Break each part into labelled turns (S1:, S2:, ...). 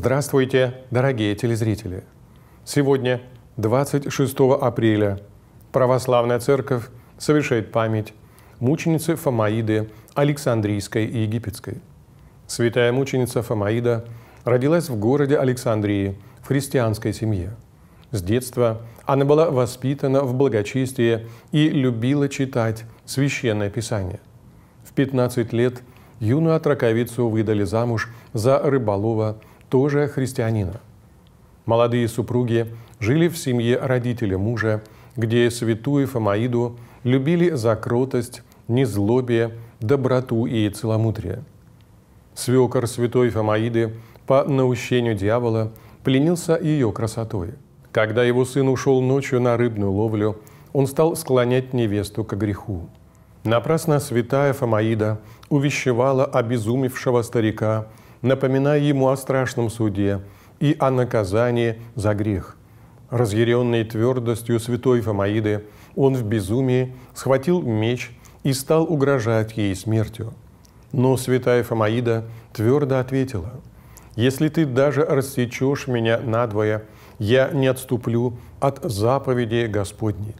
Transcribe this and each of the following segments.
S1: Здравствуйте, дорогие телезрители! Сегодня, 26 апреля, Православная Церковь совершает память мученицы Фомаиды Александрийской и Египетской. Святая мученица Фомаида родилась в городе Александрии в христианской семье. С детства она была воспитана в благочестии и любила читать священное писание. В 15 лет юную отраковицу выдали замуж за рыболова тоже христианина. Молодые супруги жили в семье родителя мужа, где святую Фомаиду любили за кротость, незлобие, доброту и целомудрие. Свекор святой Фомаиды по наущению дьявола пленился ее красотой. Когда его сын ушел ночью на рыбную ловлю, он стал склонять невесту к греху. Напрасно святая Фомаида увещевала обезумевшего старика напоминая ему о страшном суде и о наказании за грех. Разъяренный твердостью святой Фомаиды, он в безумии схватил меч и стал угрожать ей смертью. Но святая Фомаида твердо ответила, «Если ты даже рассечешь меня надвое, я не отступлю от заповедей Господней».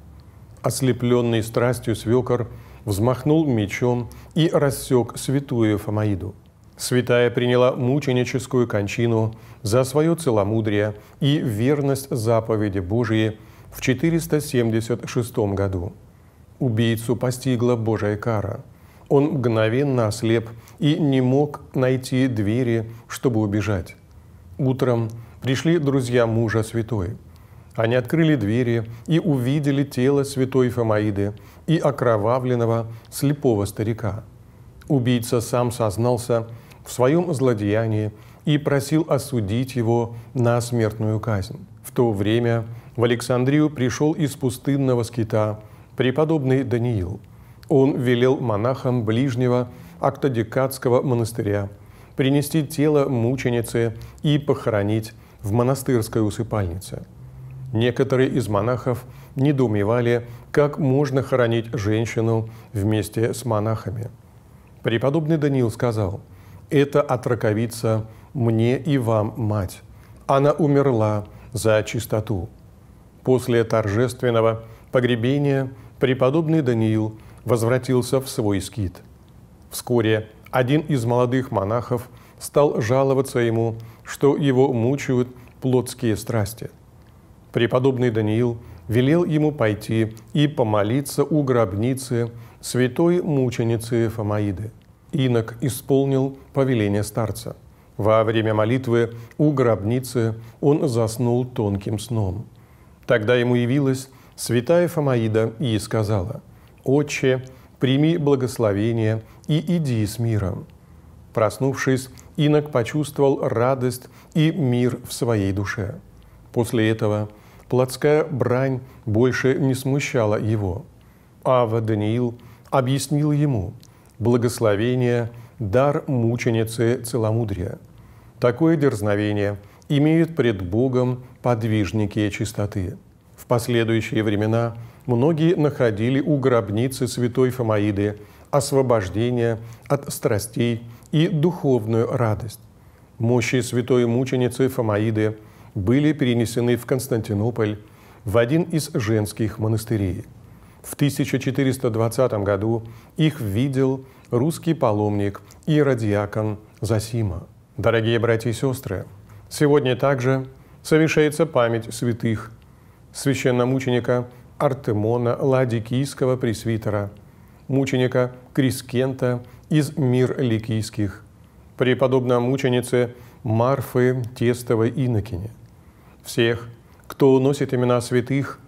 S1: Ослепленный страстью свекор взмахнул мечом и рассек святую Фомаиду – Святая приняла мученическую кончину за свое целомудрие и верность заповеди Божией в 476 году. Убийцу постигла Божья кара. Он мгновенно ослеп и не мог найти двери, чтобы убежать. Утром пришли друзья мужа святой. Они открыли двери и увидели тело святой Фомаиды и окровавленного слепого старика. Убийца сам сознался, в своем злодеянии и просил осудить его на смертную казнь. В то время в Александрию пришел из пустынного скита преподобный Даниил. Он велел монахам ближнего Актодекатского монастыря принести тело мученицы и похоронить в монастырской усыпальнице. Некоторые из монахов недоумевали, как можно хоронить женщину вместе с монахами. Преподобный Даниил сказал – это отраковица мне и вам, мать. Она умерла за чистоту. После торжественного погребения преподобный Даниил возвратился в свой скит. Вскоре один из молодых монахов стал жаловаться ему, что его мучают плотские страсти. Преподобный Даниил велел ему пойти и помолиться у гробницы святой мученицы Фомаиды – инок исполнил повеление старца. Во время молитвы у гробницы он заснул тонким сном. Тогда ему явилась святая Фомаида и сказала, «Отче, прими благословение и иди с миром». Проснувшись, инок почувствовал радость и мир в своей душе. После этого плотская брань больше не смущала его. Ава Даниил объяснил ему – благословение, дар мученицы целомудрия. Такое дерзновение имеют пред Богом подвижники чистоты. В последующие времена многие находили у гробницы святой Фомаиды освобождение от страстей и духовную радость. Мощи святой мученицы Фомаиды были перенесены в Константинополь, в один из женских монастырей – в 1420 году их видел русский паломник Иродиакон Засима. Дорогие братья и сестры, сегодня также совершается память святых священномученика Артемона Ладикийского пресвитера, мученика Крискента из мир ликийских, преподобной мученицы Марфы Тестовой Инокине. Всех, кто носит имена святых –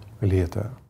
S1: лето.